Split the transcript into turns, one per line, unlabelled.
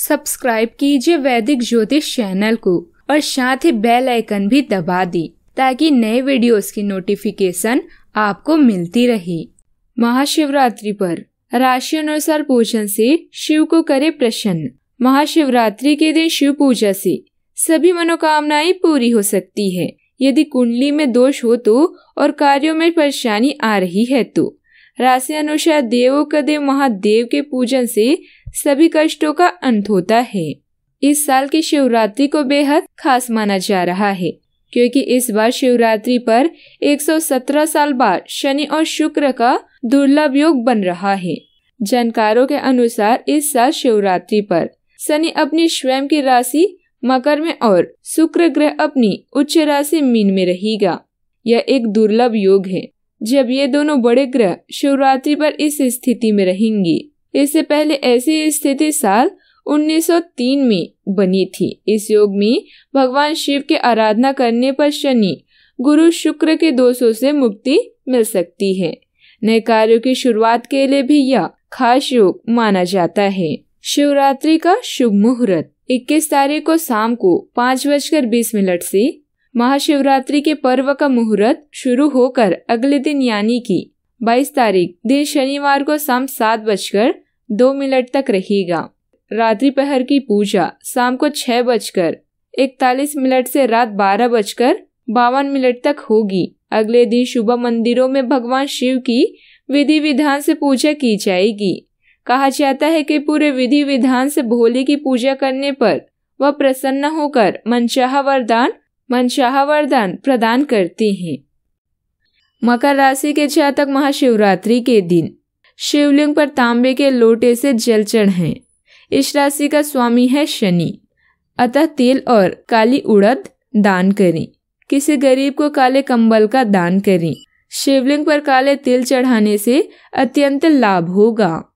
subscribe कीजिए वैदिक ज्योतिष चैनल को और साथ ही बेल आइकन भी दबा दी ताकि नए वीडियोस की नोटिफिकेशन आपको मिलती रहे महाशिवरात्रि पर राशि अनुसार पूजन से शिव को करे प्रसन्न महाशिवरात्रि के दिन शिव पूजा से सभी मनोकामनाएं पूरी हो सकती है यदि कुंडली में दोष हो तो और कार्यों में परेशानी आ रही है तो राशि अनुसार देव का देव महादेव के पूजन से सभी कष्टों का अंत होता है इस साल की शिवरात्रि को बेहद खास माना जा रहा है क्योंकि इस बार शिवरात्रि पर 117 साल बाद शनि और शुक्र का दुर्लभ योग बन रहा है जानकारों के अनुसार इस साल शिवरात्रि पर शनि अपनी स्वयं की राशि मकर में और शुक्र ग्रह अपनी उच्च राशि मीन में रहेगा यह एक दुर्लभ योग है जब ये दोनों बड़े ग्रह शिवरात्रि पर इस स्थिति में रहेंगे इससे पहले ऐसी स्थिति साल 1903 में बनी थी इस योग में भगवान शिव की आराधना करने पर शनि गुरु शुक्र के दोषों से मुक्ति मिल सकती है नए कार्यों की शुरुआत के लिए भी यह खास योग माना जाता है शिवरात्रि का शुभ मुहूर्त 21 तारीख को शाम को पाँच बजकर बीस मिनट ऐसी महाशिवरात्रि के पर्व का मुहूर्त शुरू होकर अगले दिन यानी कि 22 तारीख दिन शनिवार को शाम सात बजकर दो मिनट तक रहेगा रात्रि पहर की पूजा शाम को छह बजकर इकतालीस मिनट से रात बारह बजकर बावन मिनट तक होगी अगले दिन शुभ मंदिरों में भगवान शिव की विधि विधान से पूजा की जाएगी कहा जाता है कि पूरे विधि विधान से भोले की पूजा करने पर वह प्रसन्न होकर मनचाहा वरदान मनशाह वरदान प्रदान करते हैं मकर राशि के जातक महाशिवरात्रि के दिन शिवलिंग पर तांबे के लोटे से जल चढ़ें इस राशि का स्वामी है शनि अतः तेल और काली उड़द दान करें किसी गरीब को काले कंबल का दान करें शिवलिंग पर काले तिल चढ़ाने से अत्यंत लाभ होगा